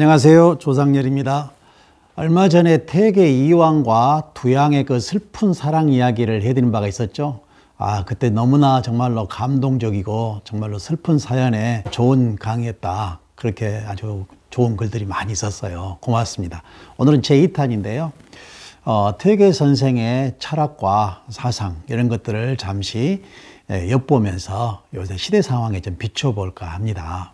안녕하세요. 조상렬입니다. 얼마 전에 태계 이왕과 두양의 그 슬픈 사랑 이야기를 해드린 바가 있었죠. 아, 그때 너무나 정말로 감동적이고 정말로 슬픈 사연에 좋은 강의였다. 그렇게 아주 좋은 글들이 많이 있었어요. 고맙습니다. 오늘은 제 2탄인데요. 어, 퇴계 선생의 철학과 사상 이런 것들을 잠시 예, 엿보면서 요새 시대 상황에 좀 비춰볼까 합니다.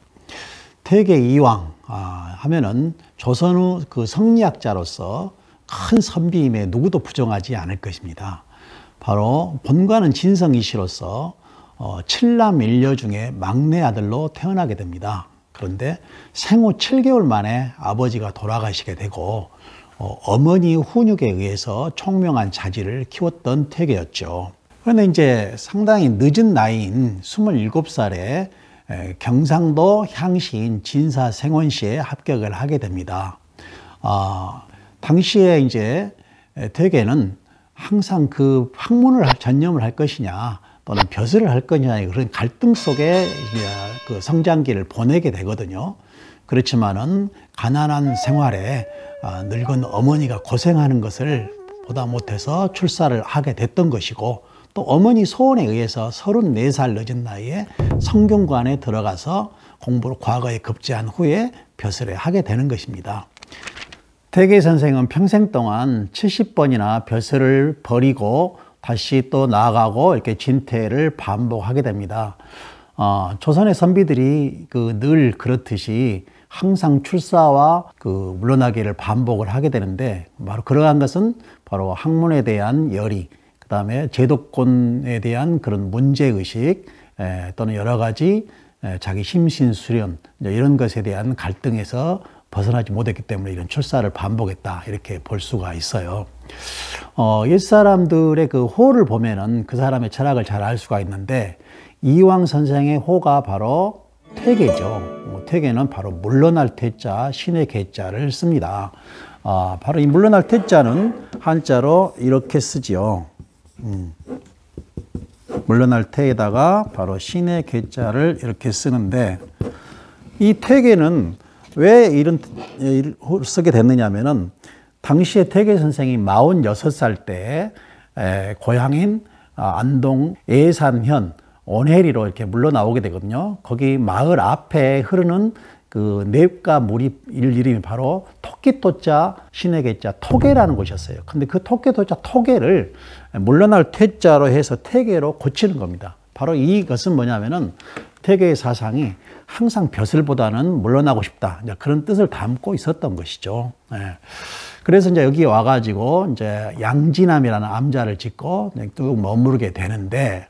태계 이왕 아, 하면은 조선의 그 성리학자로서 큰 선비임에 누구도 부정하지 않을 것입니다. 바로 본관은 진성이시로서 어, 칠남 일녀 중에 막내 아들로 태어나게 됩니다. 그런데 생후 7개월 만에 아버지가 돌아가시게 되고 어, 어머니 훈육에 의해서 총명한 자질을 키웠던 태계였죠. 그런데 이제 상당히 늦은 나이인 27살에 경상도 향시인 진사 생원시에 합격을 하게 됩니다. 아, 당시에 이제 대개는 항상 그 학문을 전념을 할 것이냐 또는 벼슬을 할 거냐 그런 갈등 속에 그 성장기를 보내게 되거든요. 그렇지만은 가난한 생활에 아, 늙은 어머니가 고생하는 것을 보다 못해서 출사를 하게 됐던 것이고 또 어머니 소원에 의해서 34살 늦은 나이에 성균관에 들어가서 공부를 과거에 급제한 후에 벼슬에 하게 되는 것입니다. 대계 선생은 평생 동안 70번이나 벼슬을 버리고 다시 또 나아가고 이렇게 진퇴를 반복하게 됩니다. 어, 조선의 선비들이 그 늘 그렇듯이 항상 출사와 그 물러나기를 반복을 하게 되는데 바로 그러한 것은 바로 학문에 대한 열의 그다음에 제도권에 대한 그런 문제 의식 또는 여러 가지 자기 심신 수련 이런 것에 대한 갈등에서 벗어나지 못했기 때문에 이런 출사를 반복했다 이렇게 볼 수가 있어요. 어, 옛 사람들의 그 호를 보면은 그 사람의 철학을 잘 알 수가 있는데 이왕 선생의 호가 바로 퇴계죠. 뭐 퇴계는 바로 물러날 퇴자, 신의 계자를 씁니다. 아, 바로 이 물러날 퇴자는 한자로 이렇게 쓰지요. 음. 물러날 태에다가 바로 신의 괴자를 이렇게 쓰는데 이 태계는 왜 이런 예, 쓰게 됐느냐면은 당시에 태계 선생이 46살 때 고향인 아, 안동 예산현 온해리로 이렇게 물러나오게 되거든요. 거기 마을 앞에 흐르는 그 뇌과 몰입 일 이름이 바로 토끼토자 신에게자 토계라는 것이었어요. 근데 그 토끼토자 토계를 물러날 퇴자로 해서 태계로 고치는 겁니다. 바로 이것은 뭐냐면은 태계의 사상이 항상 벼슬보다는 물러나고 싶다. 이제 그런 뜻을 담고 있었던 것이죠. 예. 그래서 이제 여기 와가지고 이제 양진암이라는 암자를 짓고 또 머무르게 되는데,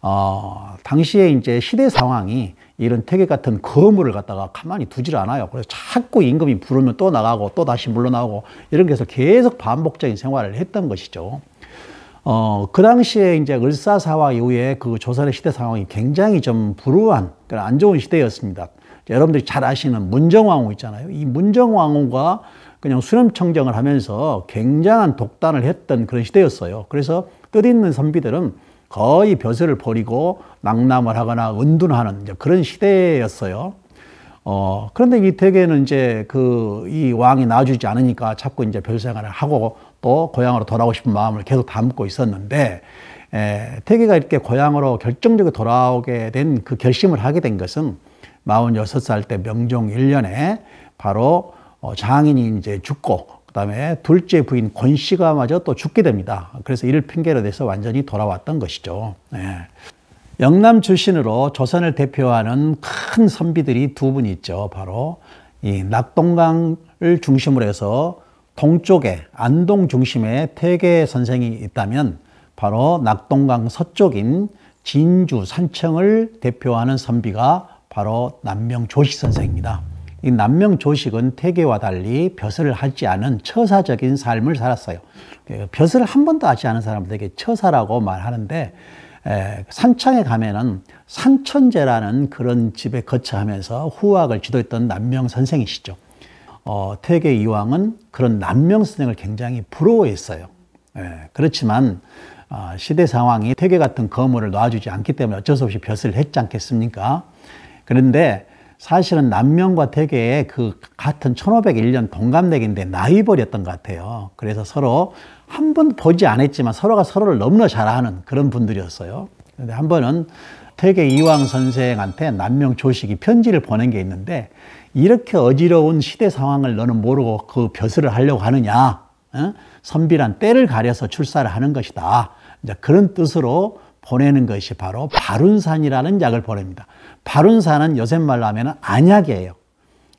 어, 당시에 이제 시대 상황이 이런 퇴계 같은 거물을 갖다가 가만히 두질 않아요. 그래서 자꾸 임금이 부르면 또 나가고 또 다시 물러나오고 이런 게서 계속 반복적인 생활을 했던 것이죠. 어, 그 당시에 이제 을사사화 이후에 그 조선의 시대 상황이 굉장히 좀 불우한 안 좋은 시대였습니다. 여러분들이 잘 아시는 문정왕후 있잖아요. 이 문정왕후가 그냥 수렴청정을 하면서 굉장한 독단을 했던 그런 시대였어요. 그래서 뜻 있는 선비들은 거의 벼슬을 버리고 낙남을 하거나 은둔하는 그런 시대였어요. 어, 그런데 이태계는 이제 그 이 왕이 놔주지 않으니까 자꾸 이제 별생활을 하고 또 고향으로 돌아오고 싶은 마음을 계속 담고 있었는데 에, 태계가 이렇게 고향으로 결정적으로 돌아오게 된 그 결심을 하게 된 것은 46살 때 명종 1년에 바로 어, 장인이 이제 죽고 그다음에 둘째 부인 권 씨가 마저 또 죽게 됩니다. 그래서 이를 핑계로 대서 완전히 돌아왔던 것이죠. 네. 영남 출신으로 조선을 대표하는 큰 선비들이 두분이 있죠. 바로 이 낙동강을 중심으로 해서 동쪽에 안동 중심에 태계 선생이 있다면 바로 낙동강 서쪽인 진주 산청을 대표하는 선비가 바로 남명조식 선생입니다. 이 남명 조식은 태계와 달리 벼슬을 하지 않은 처사적인 삶을 살았어요. 그 벼슬을 한 번도 하지 않은 사람들에게 처사라고 말하는데 에, 산창에 가면은 산천제라는 그런 집에 거처하면서 후학을 지도했던 남명 선생이시죠. 어, 태계 이왕은 그런 남명 선생을 굉장히 부러워했어요. 예, 그렇지만 어, 시대 상황이 태계 같은 거물을 놔주지 않기 때문에 어쩔 수 없이 벼슬을 했지 않겠습니까? 그런데 사실은 남명과 대개의 그 같은 1501년 동갑내기인데 나이벌이었던 것 같아요. 그래서 서로 한 번 보지 않았지만 서로가 서로를 너무나 잘 아는 그런 분들이었어요. 그런데한 번은 퇴계 이왕 선생한테 남명 조식이 편지를 보낸 게 있는데 이렇게 어지러운 시대 상황을 너는 모르고 그 벼슬을 하려고 하느냐? 어? 선비란 때를 가려서 출사를 하는 것이다. 이제 그런 뜻으로 보내는 것이 바로 바룬산이라는 약을 보냅니다. 바룬산은 요새 말로 하면 안약이에요.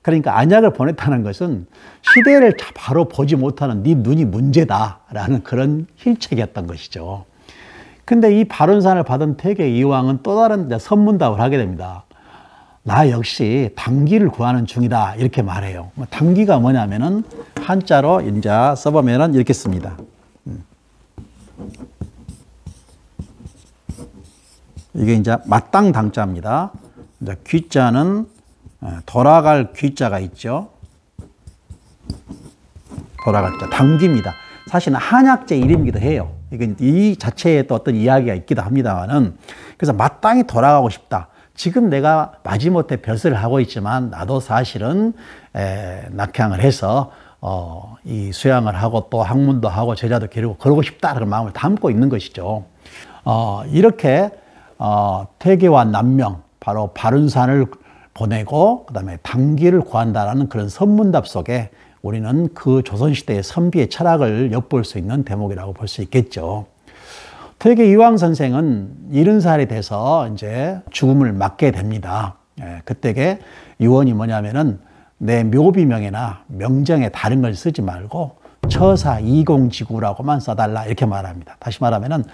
그러니까 안약을 보냈다는 것은 시대를 바로 보지 못하는 네 눈이 문제다라는 그런 힐책이었던 것이죠. 근데 이 발언산을 받은 태계 이왕은 또 다른 선문답을 하게 됩니다. 나 역시 당기를 구하는 중이다 이렇게 말해요. 뭐 당기가 뭐냐면은 한자로 인자 써보면은 이렇게 씁니다. 음. 이게 이제 마땅 당자입니다. 이제 귀자는 예, 돌아갈 귀자가 있죠. 돌아갈 자, 당기입니다. 사실은 한약재 이름이기도 해요. 이건 이 자체에 또 어떤 이야기가 있기도 합니다만은 그래서 마땅히 돌아가고 싶다. 지금 내가 마지못해 벼슬을 하고 있지만 나도 사실은 에, 예, 낙향을 해서 어, 이 수양을 하고 또 학문도 하고 제자도 기르고 그러고 싶다라는 마음을 담고 있는 것이죠. 어, 이렇게 어, 태계와 남명 바로 바른산을 보내고 그다음에 당기를 구한다라는 그런 선문답 속에 우리는 그 조선시대의 선비의 철학을 엿볼 수 있는 대목이라고 볼 수 있겠죠. 퇴계 이황 선생은 70살이 돼서 이제 죽음을 맞게 됩니다. 예, 그때게 유언이 뭐냐면은 내 묘비명이나 명정에 다른 걸 쓰지 말고 처사 이공지구라고만 써달라 이렇게 말합니다. 다시 말하면은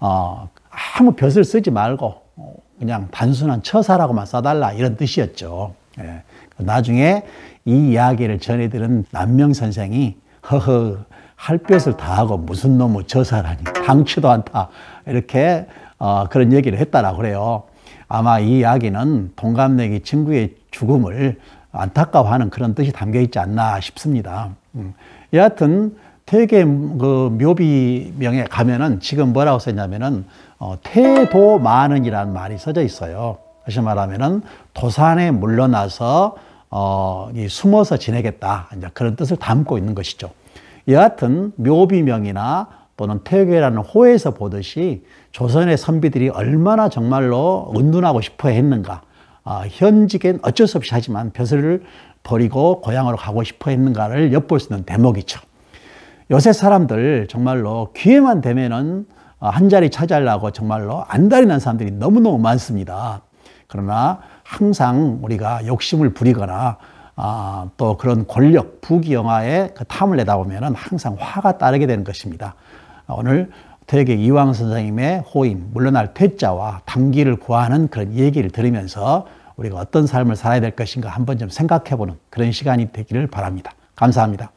어, 아무 벼슬 쓰지 말고 그냥 단순한 처사라고만 써달라 이런 뜻이었죠. 예. 나중에 이 이야기를 전해들은 남명 선생이 허허 할 벼슬 다 하고 무슨 놈의 저사라니 당치도 않다 이렇게 어, 그런 얘기를 했다라고 그래요. 아마 이 이야기는 동갑내기 친구의 죽음을 안타까워하는 그런 뜻이 담겨 있지 않나 싶습니다. 음. 여하튼 퇴계 그 묘비명에 가면은 지금 뭐라고 썼냐면은 어, 태도만은이라는 말이 써져 있어요. 다시 말하면은 도산에 물러나서 어, 이 숨어서 지내겠다. 이제 그런 뜻을 담고 있는 것이죠. 여하튼 묘비명이나 또는 태계라는 호에서 보듯이 조선의 선비들이 얼마나 정말로 은둔하고 싶어 했는가. 아, 현직엔 어쩔 수 없이 하지만 벼슬을 버리고 고향으로 가고 싶어 했는가를 엿볼 수 있는 대목이죠. 요새 사람들 정말로 기회만 되면은 어, 한 자리 찾으려고 정말로 안달이난 사람들이 너무너무 많습니다. 그러나 항상 우리가 욕심을 부리거나 아, 또 그런 권력, 부귀영화에 그 탐을 내다보면 은 항상 화가 따르게 되는 것입니다. 오늘 되게 이왕 선생님의 호인, 물러날 퇴자와 단기를 구하는 그런 얘기를 들으면서 우리가 어떤 삶을 살아야 될 것인가 한번 좀 생각해 보는 그런 시간이 되기를 바랍니다. 감사합니다.